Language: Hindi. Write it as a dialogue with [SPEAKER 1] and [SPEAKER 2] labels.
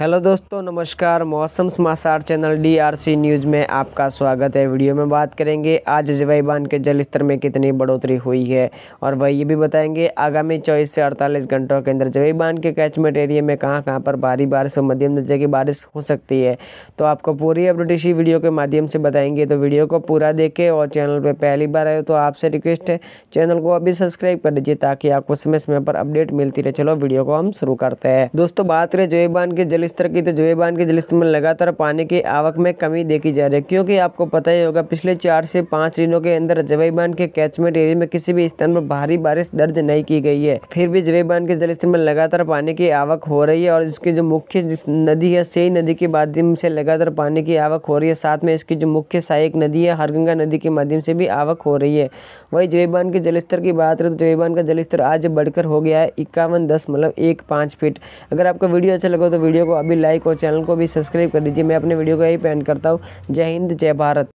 [SPEAKER 1] हेलो दोस्तों नमस्कार मौसम समाचार चैनल डीआरसी न्यूज़ में आपका स्वागत है वीडियो में बात करेंगे आज जवाई बांध के स्तर में कितनी बढ़ोतरी हुई है और वह ये भी बताएंगे आगामी 24 से 48 घंटों के अंदर जवाई बांध के कैचमेंट एरिया में कहां कहां पर भारी बारिश और मध्यम दर्जे की बारिश हो सकती है तो आपको पूरी अपडेट इसी वीडियो के माध्यम से बताएंगे तो वीडियो को पूरा देखें और चैनल पर पहली बार आए तो आपसे रिक्वेस्ट है चैनल को अभी सब्सक्राइब कर लीजिए ताकि आपको समय समय पर अपडेट मिलती रहे चलो वीडियो को हम शुरू करते हैं दोस्तों बात करें जवाई बांध के जल इस की तो जोईबान की जलिस्त में लगातार पानी की आवक में कमी देखी जा रही है क्योंकि आपको पता ही होगा पिछले चार से पाँच दिनों के अंदर बांध के कैचमेंट एरिया में किसी भी स्थान पर भारी बारिश दर्ज नहीं की गई है फिर भी बांध के जलस्तर में लगातार पानी की आवक हो रही है और इसकी जो मुख्य नदी है सही नदी के माध्यम से लगातार पानी की आवक हो रही है साथ में इसकी जो मुख्य सहायक नदी है हरगंगा नदी के माध्यम से भी आवक हो रही है वही बांध के जलस्तर की बात करें तो बांध का जलस्तर आज बढ़कर हो गया है इक्यावन दशमलव एक पाँच फीट अगर आपका वीडियो अच्छा लगा तो वीडियो को अभी लाइक और चैनल को भी सब्सक्राइब कर दीजिए मैं अपने वीडियो को यही पेंट करता हूँ जय हिंद जय भारत